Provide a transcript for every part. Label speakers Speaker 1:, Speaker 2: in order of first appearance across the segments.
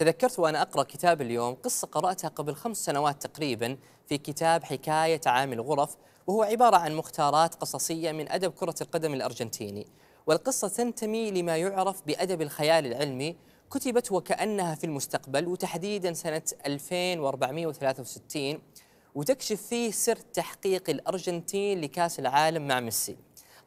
Speaker 1: تذكرت وأنا أقرأ كتاب اليوم قصة قرأتها قبل خمس سنوات تقريبا في كتاب حكاية عام الغرف وهو عبارة عن مختارات قصصية من أدب كرة القدم الأرجنتيني والقصة تنتمي لما يعرف بأدب الخيال العلمي كتبت وكأنها في المستقبل وتحديدا سنة 2463 وتكشف فيه سر تحقيق الأرجنتين لكاس العالم مع ميسي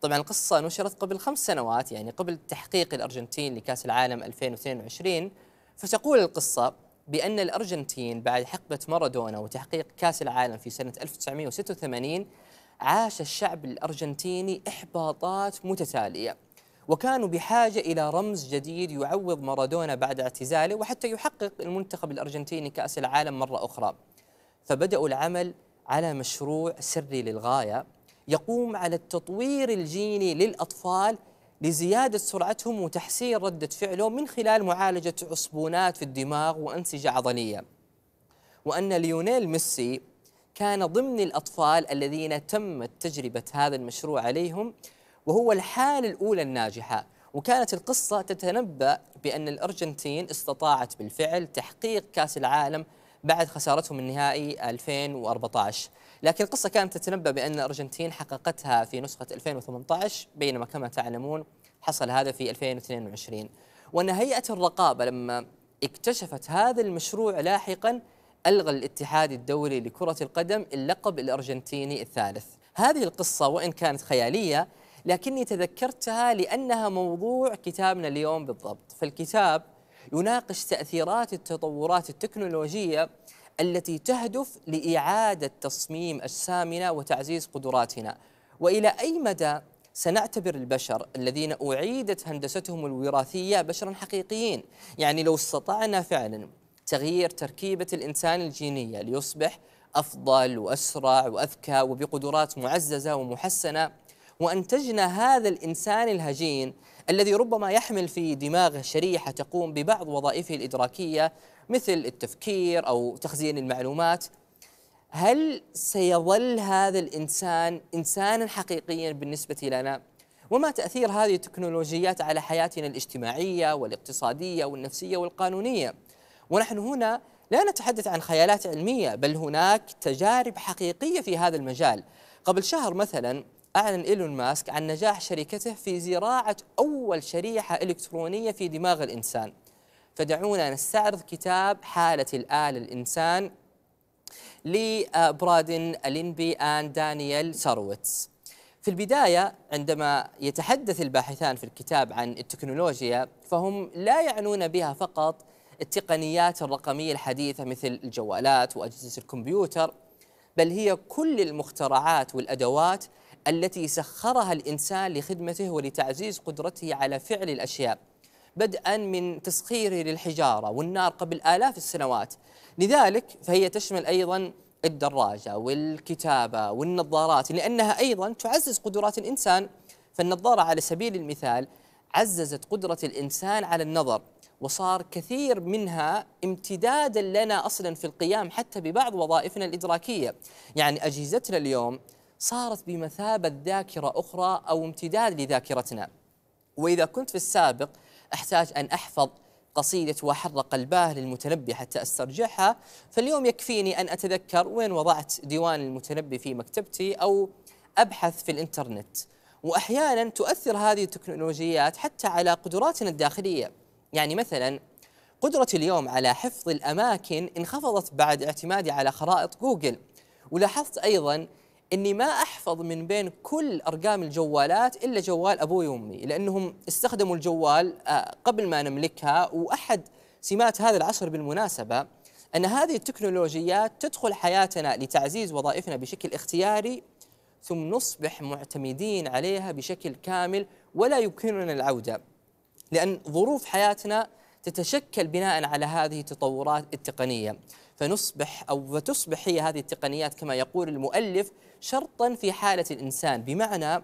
Speaker 1: طبعا القصة نشرت قبل خمس سنوات يعني قبل تحقيق الأرجنتين لكاس العالم 2022 فتقول القصة بأن الأرجنتين بعد حقبة مارادونا وتحقيق كأس العالم في سنة 1986 عاش الشعب الأرجنتيني إحباطات متتالية وكانوا بحاجة إلى رمز جديد يعوض مارادونا بعد اعتزاله وحتى يحقق المنتخب الأرجنتيني كأس العالم مرة أخرى فبدأوا العمل على مشروع سري للغاية يقوم على التطوير الجيني للأطفال لزيادة سرعتهم وتحسين ردة فعلهم من خلال معالجة عصبونات في الدماغ وأنسجة عضلية وأن ليونيل ميسي كان ضمن الأطفال الذين تمت تجربة هذا المشروع عليهم وهو الحالة الأولى الناجحة وكانت القصة تتنبأ بأن الأرجنتين استطاعت بالفعل تحقيق كأس العالم بعد خسارتهم النهائي 2014 لكن القصة كانت تتنبأ بأن الأرجنتين حققتها في نسخة 2018 بينما كما تعلمون حصل هذا في 2022 وأن هيئة الرقابة لما اكتشفت هذا المشروع لاحقا ألغى الاتحاد الدولي لكرة القدم اللقب الأرجنتيني الثالث هذه القصة وإن كانت خيالية لكني تذكرتها لأنها موضوع كتابنا اليوم بالضبط فالكتاب يناقش تأثيرات التطورات التكنولوجية التي تهدف لإعادة تصميم أجسامنا وتعزيز قدراتنا وإلى أي مدى سنعتبر البشر الذين أعيدت هندستهم الوراثية بشرا حقيقيين يعني لو استطعنا فعلا تغيير تركيبة الإنسان الجينية ليصبح أفضل وأسرع وأذكى وبقدرات معززة ومحسنة وأنتجنا هذا الإنسان الهجين الذي ربما يحمل في دماغه شريحة تقوم ببعض وظائفه الإدراكية مثل التفكير أو تخزين المعلومات هل سيظل هذا الإنسان إنسانا حقيقيا بالنسبة لنا؟ وما تأثير هذه التكنولوجيات على حياتنا الاجتماعية والاقتصادية والنفسية والقانونية؟ ونحن هنا لا نتحدث عن خيالات علمية بل هناك تجارب حقيقية في هذا المجال قبل شهر مثلا أعلن إيلون ماسك عن نجاح شركته في زراعة أول شريحة إلكترونية في دماغ الإنسان فدعونا نستعرض كتاب حالة الآلة الإنسان لبرادن آه، لينبي آن دانيال ساروتس في البداية عندما يتحدث الباحثان في الكتاب عن التكنولوجيا فهم لا يعنون بها فقط التقنيات الرقمية الحديثة مثل الجوالات وأجهزة الكمبيوتر بل هي كل المخترعات والأدوات التي سخرها الإنسان لخدمته ولتعزيز قدرته على فعل الأشياء بدءا من تسخيره للحجارة والنار قبل آلاف السنوات لذلك فهي تشمل أيضا الدراجة والكتابة والنظارات لأنها أيضا تعزز قدرات الإنسان فالنظارة على سبيل المثال عززت قدرة الإنسان على النظر وصار كثير منها امتدادا لنا أصلا في القيام حتى ببعض وظائفنا الإدراكية يعني أجهزتنا اليوم صارت بمثابة ذاكرة أخرى أو امتداد لذاكرتنا وإذا كنت في السابق أحتاج أن أحفظ قصيدة وحرق قلباه للمتنبي حتى أسترجعها فاليوم يكفيني أن أتذكر وين وضعت ديوان المتنبي في مكتبتي أو أبحث في الإنترنت وأحيانا تؤثر هذه التكنولوجيات حتى على قدراتنا الداخلية يعني مثلا قدرة اليوم على حفظ الأماكن انخفضت بعد اعتمادي على خرائط جوجل ولاحظت أيضا اني ما احفظ من بين كل ارقام الجوالات الا جوال ابوي وامي لانهم استخدموا الجوال آه، قبل ما نملكها واحد سمات هذا العصر بالمناسبه ان هذه التكنولوجيات تدخل حياتنا لتعزيز وظائفنا بشكل اختياري ثم نصبح معتمدين عليها بشكل كامل ولا يمكننا العوده لان ظروف حياتنا تتشكل بناء على هذه التطورات التقنيه فنصبح أو فتصبح هي هذه التقنيات كما يقول المؤلف شرطا في حالة الإنسان بمعنى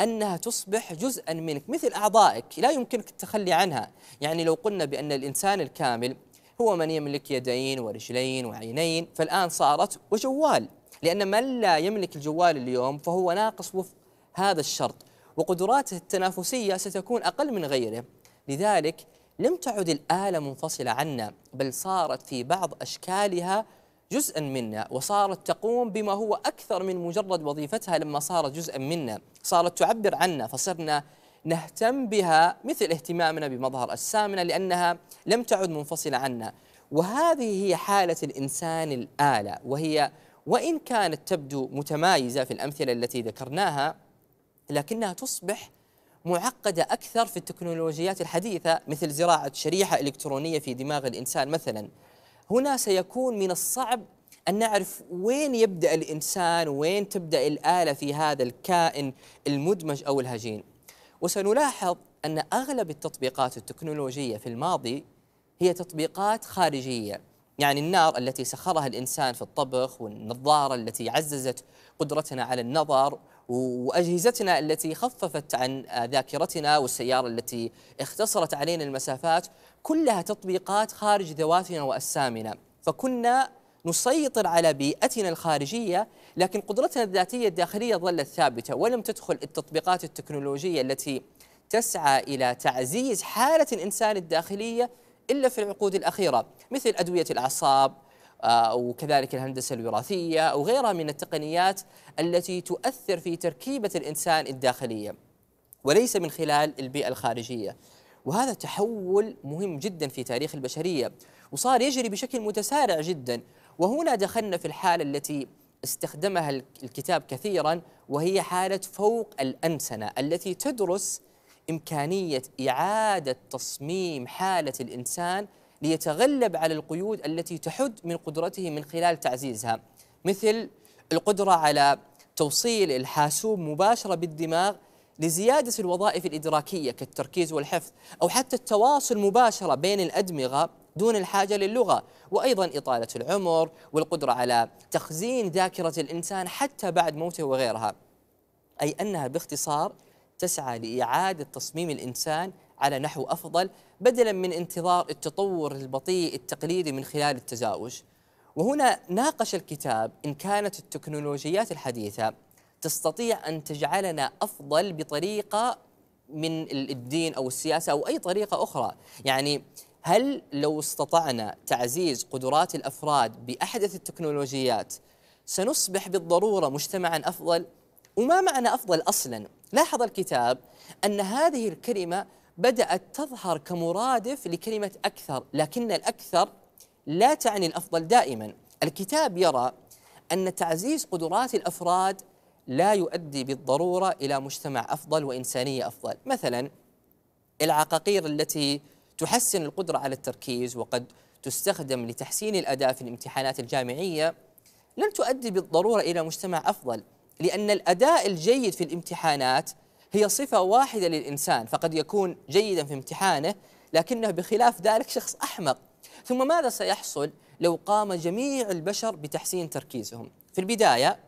Speaker 1: أنها تصبح جزءا منك مثل أعضائك لا يمكنك التخلي عنها يعني لو قلنا بأن الإنسان الكامل هو من يملك يدين ورجلين وعينين فالآن صارت وجوال لأن من لا يملك الجوال اليوم فهو ناقص وفق هذا الشرط وقدراته التنافسية ستكون أقل من غيره لذلك لم تعد الآلة منفصلة عنا بل صارت في بعض أشكالها جزءا منا وصارت تقوم بما هو أكثر من مجرد وظيفتها لما صارت جزءا منا صارت تعبر عنا فصرنا نهتم بها مثل اهتمامنا بمظهر أجسامنا لأنها لم تعد منفصلة عنا وهذه هي حالة الإنسان الآلة وهي وإن كانت تبدو متمايزة في الأمثلة التي ذكرناها لكنها تصبح معقدة أكثر في التكنولوجيات الحديثة مثل زراعة شريحة إلكترونية في دماغ الإنسان مثلا هنا سيكون من الصعب أن نعرف وين يبدأ الإنسان وين تبدأ الآلة في هذا الكائن المدمج أو الهجين وسنلاحظ أن أغلب التطبيقات التكنولوجية في الماضي هي تطبيقات خارجية يعني النار التي سخرها الإنسان في الطبخ والنظارة التي عززت قدرتنا على النظر واجهزتنا التي خففت عن آه، ذاكرتنا والسياره التي اختصرت علينا المسافات كلها تطبيقات خارج ذواتنا واجسامنا فكنا نسيطر على بيئتنا الخارجيه لكن قدرتنا الذاتيه الداخليه ظلت ثابته ولم تدخل التطبيقات التكنولوجيه التي تسعى الى تعزيز حاله الانسان الداخليه الا في العقود الاخيره مثل ادويه الاعصاب آه، وكذلك الهندسة الوراثية أو غيرها من التقنيات التي تؤثر في تركيبة الإنسان الداخلية وليس من خلال البيئة الخارجية وهذا تحول مهم جدا في تاريخ البشرية وصار يجري بشكل متسارع جدا وهنا دخلنا في الحالة التي استخدمها الكتاب كثيرا وهي حالة فوق الأنسنة التي تدرس إمكانية إعادة تصميم حالة الإنسان ليتغلب على القيود التي تحد من قدرته من خلال تعزيزها مثل القدرة على توصيل الحاسوب مباشرة بالدماغ لزيادة الوظائف الإدراكية كالتركيز والحفظ أو حتى التواصل مباشرة بين الأدمغة دون الحاجة للغة وأيضا إطالة العمر والقدرة على تخزين ذاكرة الإنسان حتى بعد موته وغيرها أي أنها باختصار تسعى لإعادة تصميم الإنسان على نحو أفضل بدلا من انتظار التطور البطيء التقليدي من خلال التزاوج وهنا ناقش الكتاب إن كانت التكنولوجيات الحديثة تستطيع أن تجعلنا أفضل بطريقة من الدين أو السياسة أو أي طريقة أخرى يعني هل لو استطعنا تعزيز قدرات الأفراد بأحدث التكنولوجيات سنصبح بالضرورة مجتمعا أفضل؟ وما معنى أفضل أصلا؟ لاحظ الكتاب أن هذه الكلمة بدأت تظهر كمرادف لكلمة أكثر لكن الأكثر لا تعني الأفضل دائما الكتاب يرى أن تعزيز قدرات الأفراد لا يؤدي بالضرورة إلى مجتمع أفضل وإنسانية أفضل مثلا العقاقير التي تحسن القدرة على التركيز وقد تستخدم لتحسين الأداء في الامتحانات الجامعية لن تؤدي بالضرورة إلى مجتمع أفضل لأن الأداء الجيد في الامتحانات هي صفة واحدة للإنسان فقد يكون جيدا في امتحانه لكنه بخلاف ذلك شخص أحمق ثم ماذا سيحصل لو قام جميع البشر بتحسين تركيزهم في البداية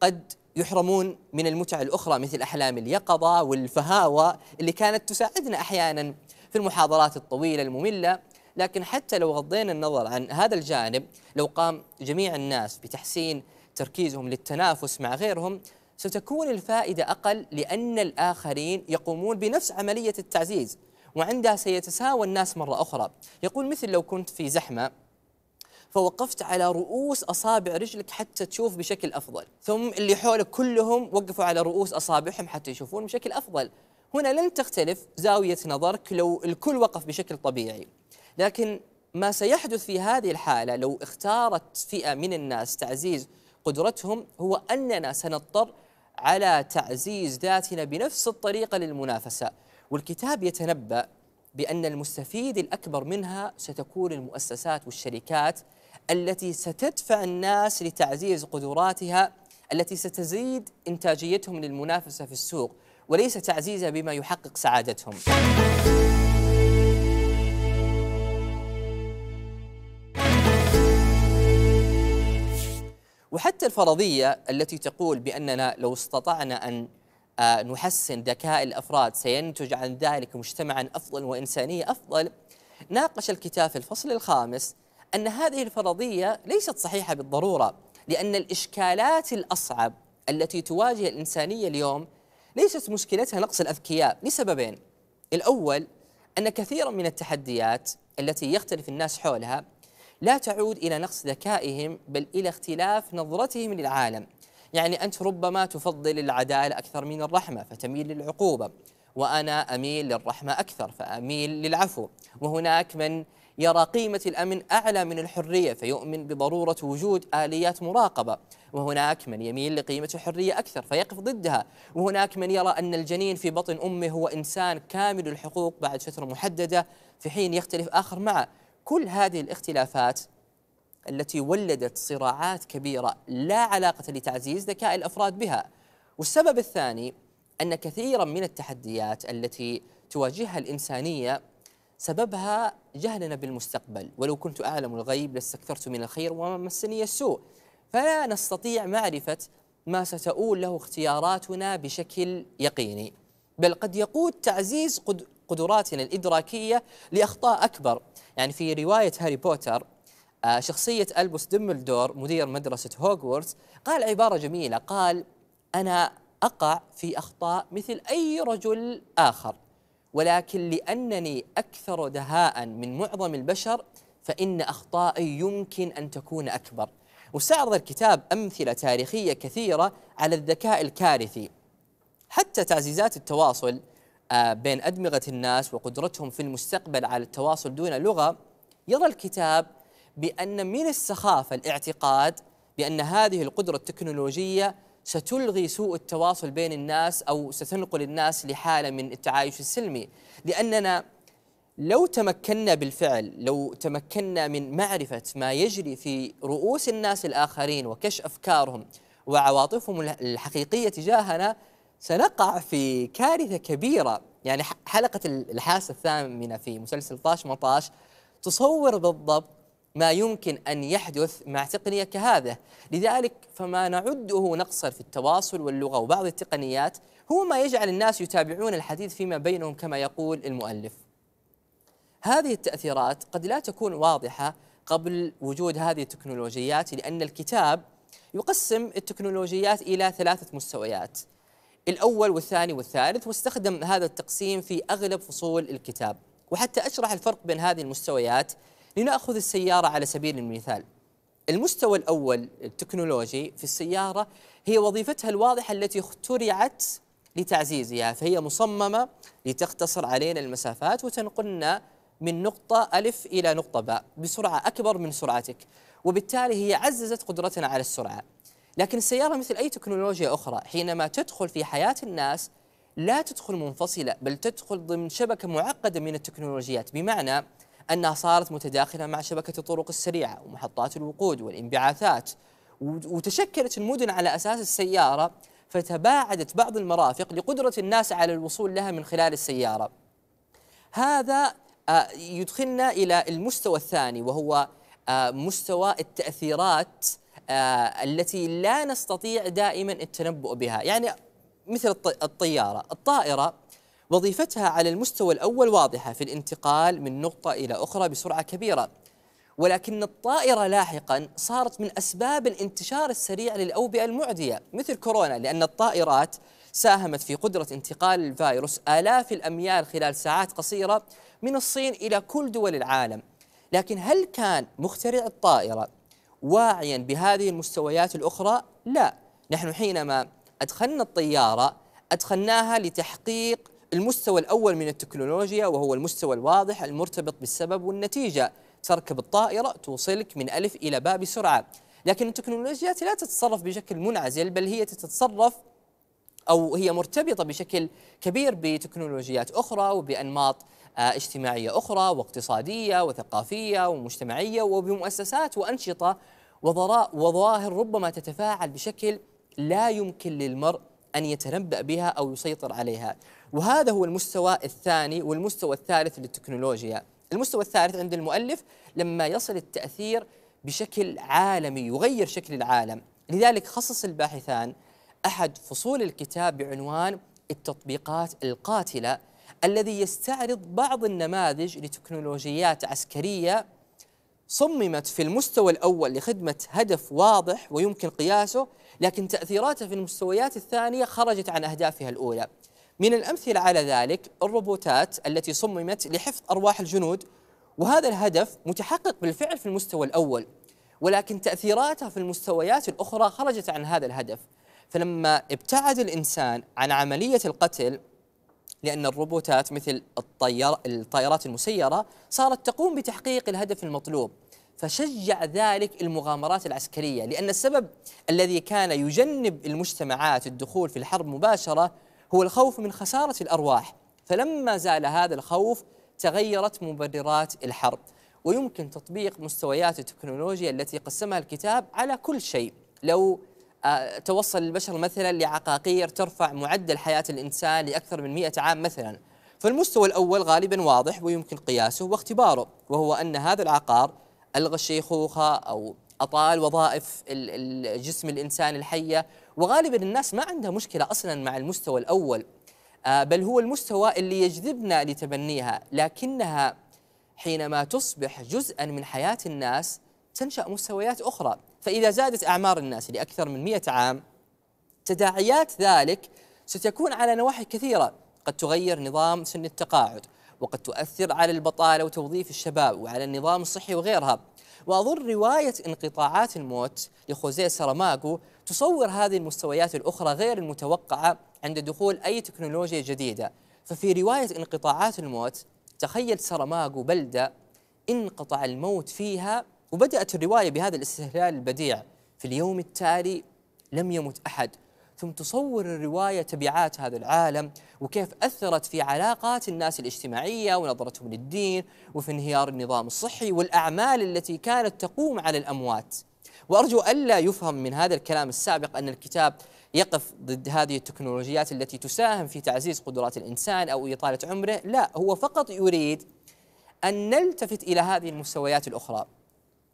Speaker 1: قد يحرمون من المتع الأخرى مثل أحلام اليقظة والفهاوة اللي كانت تساعدنا أحيانا في المحاضرات الطويلة المملة لكن حتى لو غضينا النظر عن هذا الجانب لو قام جميع الناس بتحسين تركيزهم للتنافس مع غيرهم ستكون الفائدة أقل لأن الآخرين يقومون بنفس عملية التعزيز وعندها سيتساوى الناس مرة أخرى يقول مثل لو كنت في زحمة فوقفت على رؤوس أصابع رجلك حتى تشوف بشكل أفضل ثم اللي حولك كلهم وقفوا على رؤوس أصابعهم حتى يشوفون بشكل أفضل هنا لن تختلف زاوية نظرك لو الكل وقف بشكل طبيعي لكن ما سيحدث في هذه الحالة لو اختارت فئة من الناس تعزيز قدرتهم هو أننا سنضطر على تعزيز ذاتنا بنفس الطريقة للمنافسة والكتاب يتنبأ بأن المستفيد الأكبر منها ستكون المؤسسات والشركات التي ستدفع الناس لتعزيز قدراتها التي ستزيد إنتاجيتهم للمنافسة في السوق وليس تعزيزها بما يحقق سعادتهم وحتى الفرضية التي تقول بأننا لو استطعنا أن آه، نحسن ذكاء الأفراد سينتج عن ذلك مجتمعا أفضل وإنسانية أفضل ناقش الكتاب في الفصل الخامس أن هذه الفرضية ليست صحيحة بالضرورة لأن الإشكالات الأصعب التي تواجه الإنسانية اليوم ليست مشكلتها نقص الأذكياء لسببين الأول أن كثيرا من التحديات التي يختلف الناس حولها لا تعود إلى نقص ذكائهم بل إلى اختلاف نظرتهم للعالم يعني أنت ربما تفضل العدالة أكثر من الرحمة فتميل للعقوبة وأنا أميل للرحمة أكثر فأميل للعفو وهناك من يرى قيمة الأمن أعلى من الحرية فيؤمن بضرورة وجود آليات مراقبة وهناك من يميل لقيمة الحرية أكثر فيقف ضدها وهناك من يرى أن الجنين في بطن أمه هو إنسان كامل الحقوق بعد فترة محددة في حين يختلف آخر معه كل هذه الاختلافات التي ولدت صراعات كبيرة لا علاقة لتعزيز ذكاء الأفراد بها والسبب الثاني أن كثيرا من التحديات التي تواجهها الإنسانية سببها جهلنا بالمستقبل ولو كنت أعلم الغيب لاستكثرت من الخير وما مسني السوء فلا نستطيع معرفة ما ستؤول له اختياراتنا بشكل يقيني بل قد يقود تعزيز قدراتنا يعني الإدراكية لأخطاء أكبر يعني في رواية هاري بوتر آه، شخصية ألبوس دمبلدور مدير مدرسة هوغورتس قال عبارة جميلة قال أنا أقع في أخطاء مثل أي رجل آخر ولكن لأنني أكثر دهاء من معظم البشر فإن أخطائي يمكن أن تكون أكبر واستعرض الكتاب أمثلة تاريخية كثيرة على الذكاء الكارثي حتى تعزيزات التواصل آه، بين أدمغة الناس وقدرتهم في المستقبل على التواصل دون لغة يرى الكتاب بأن من السخافة الاعتقاد بأن هذه القدرة التكنولوجية ستلغي سوء التواصل بين الناس أو ستنقل الناس لحالة من التعايش السلمي لأننا لو تمكنا بالفعل لو تمكنا من معرفة ما يجري في رؤوس الناس الآخرين وكشف أفكارهم وعواطفهم الحقيقية تجاهنا سنقع في كارثة كبيرة يعني حلقة الحاسة الثامنة في مسلسل طاش مطاش تصور بالضبط ما يمكن أن يحدث مع تقنية كهذه لذلك فما نعده نقصا في التواصل واللغة وبعض التقنيات هو ما يجعل الناس يتابعون الحديث فيما بينهم كما يقول المؤلف هذه التأثيرات قد لا تكون واضحة قبل وجود هذه التكنولوجيات لأن الكتاب يقسم التكنولوجيات إلى ثلاثة مستويات الأول والثاني والثالث واستخدم هذا التقسيم في أغلب فصول الكتاب وحتى أشرح الفرق بين هذه المستويات لنأخذ السيارة على سبيل المثال المستوى الأول التكنولوجي في السيارة هي وظيفتها الواضحة التي اخترعت لتعزيزها فهي مصممة لتختصر علينا المسافات وتنقلنا من نقطة ألف إلى نقطة باء بسرعة أكبر من سرعتك وبالتالي هي عززت قدرتنا على السرعة لكن السيارة مثل أي تكنولوجيا أخرى حينما تدخل في حياة الناس لا تدخل منفصلة بل تدخل ضمن شبكة معقدة من التكنولوجيات بمعنى أنها صارت متداخلة مع شبكة الطرق السريعة ومحطات الوقود والانبعاثات وتشكلت المدن على أساس السيارة فتباعدت بعض المرافق لقدرة الناس على الوصول لها من خلال السيارة هذا آه، يدخلنا إلى المستوى الثاني وهو آه، مستوى التأثيرات آه، التي لا نستطيع دائما التنبؤ بها يعني مثل الطيارة الطائرة وظيفتها على المستوى الأول واضحة في الانتقال من نقطة إلى أخرى بسرعة كبيرة ولكن الطائرة لاحقا صارت من أسباب الانتشار السريع للأوبئة المعدية مثل كورونا لأن الطائرات ساهمت في قدرة انتقال الفيروس آلاف الأميال خلال ساعات قصيرة من الصين إلى كل دول العالم لكن هل كان مخترع الطائرة واعيا بهذه المستويات الأخرى لا نحن حينما أدخلنا الطيارة أدخلناها لتحقيق المستوى الأول من التكنولوجيا وهو المستوى الواضح المرتبط بالسبب والنتيجة تركب الطائرة توصلك من ألف إلى باء بسرعة لكن التكنولوجيات لا تتصرف بشكل منعزل بل هي تتصرف أو هي مرتبطة بشكل كبير بتكنولوجيات أخرى وبأنماط آه، اجتماعية أخرى واقتصادية وثقافية ومجتمعية وبمؤسسات وأنشطة وظواهر ربما تتفاعل بشكل لا يمكن للمرء أن يتنبأ بها أو يسيطر عليها وهذا هو المستوى الثاني والمستوى الثالث للتكنولوجيا المستوى الثالث عند المؤلف لما يصل التأثير بشكل عالمي يغير شكل العالم لذلك خصص الباحثان أحد فصول الكتاب بعنوان التطبيقات القاتلة الذي يستعرض بعض النماذج لتكنولوجيات عسكرية صممت في المستوى الأول لخدمة هدف واضح ويمكن قياسه لكن تأثيراته في المستويات الثانية خرجت عن أهدافها الأولى من الأمثلة على ذلك الروبوتات التي صممت لحفظ أرواح الجنود وهذا الهدف متحقق بالفعل في المستوى الأول ولكن تأثيراتها في المستويات الأخرى خرجت عن هذا الهدف فلما ابتعد الإنسان عن عملية القتل لأن الروبوتات مثل الطيار الطائرات المسيرة صارت تقوم بتحقيق الهدف المطلوب فشجع ذلك المغامرات العسكرية لأن السبب الذي كان يجنب المجتمعات الدخول في الحرب مباشرة هو الخوف من خسارة الأرواح فلما زال هذا الخوف تغيرت مبررات الحرب ويمكن تطبيق مستويات التكنولوجيا التي قسمها الكتاب على كل شيء لو توصل البشر مثلا لعقاقير ترفع معدل حياة الإنسان لأكثر من 100 عام مثلا فالمستوى الأول غالبا واضح ويمكن قياسه واختباره وهو أن هذا العقار ألغى الشيخوخة أو أطال وظائف الجسم الإنسان الحية وغالبا الناس ما عندها مشكلة أصلا مع المستوى الأول آه، بل هو المستوى اللي يجذبنا لتبنيها لكنها حينما تصبح جزءا من حياة الناس تنشأ مستويات أخرى فإذا زادت أعمار الناس لأكثر من مئة عام تداعيات ذلك ستكون على نواحي كثيرة قد تغير نظام سن التقاعد وقد تؤثر على البطالة وتوظيف الشباب وعلى النظام الصحي وغيرها وأظن رواية انقطاعات الموت لخوزيه ساراماغو تصور هذه المستويات الأخرى غير المتوقعة عند دخول أي تكنولوجيا جديدة ففي رواية انقطاعات الموت تخيل ساراماغو بلدة انقطع الموت فيها وبدأت الرواية بهذا الاستهلال البديع في اليوم التالي لم يمت أحد ثم تصور الرواية تبعات هذا العالم وكيف أثرت في علاقات الناس الاجتماعية ونظرتهم للدين وفي انهيار النظام الصحي والأعمال التي كانت تقوم على الأموات وأرجو ألا يفهم من هذا الكلام السابق أن الكتاب يقف ضد هذه التكنولوجيات التي تساهم في تعزيز قدرات الإنسان أو إطالة عمره لا هو فقط يريد أن نلتفت إلى هذه المستويات الأخرى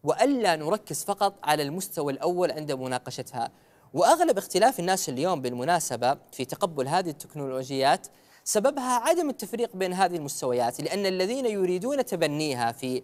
Speaker 1: والا نركز فقط على المستوى الاول عند مناقشتها واغلب اختلاف الناس اليوم بالمناسبه في تقبل هذه التكنولوجيات سببها عدم التفريق بين هذه المستويات لان الذين يريدون تبنيها في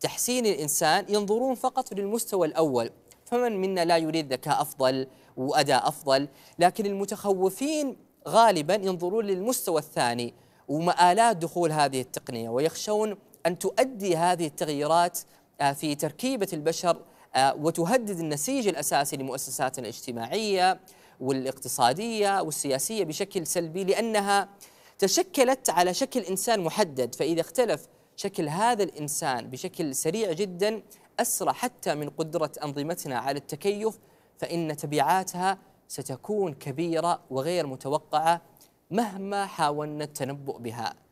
Speaker 1: تحسين الانسان ينظرون فقط للمستوى الاول فمن منا لا يريد ذكاء افضل واداء افضل لكن المتخوفين غالبا ينظرون للمستوى الثاني ومآلات دخول هذه التقنيه ويخشون ان تؤدي هذه التغييرات آه، في تركيبة البشر آه، وتهدد النسيج الأساسي لمؤسساتنا الاجتماعية والاقتصادية والسياسية بشكل سلبي لأنها تشكلت على شكل إنسان محدد فإذا اختلف شكل هذا الإنسان بشكل سريع جدا أسرع حتى من قدرة أنظمتنا على التكيف فإن تبعاتها ستكون كبيرة وغير متوقعة مهما حاولنا التنبؤ بها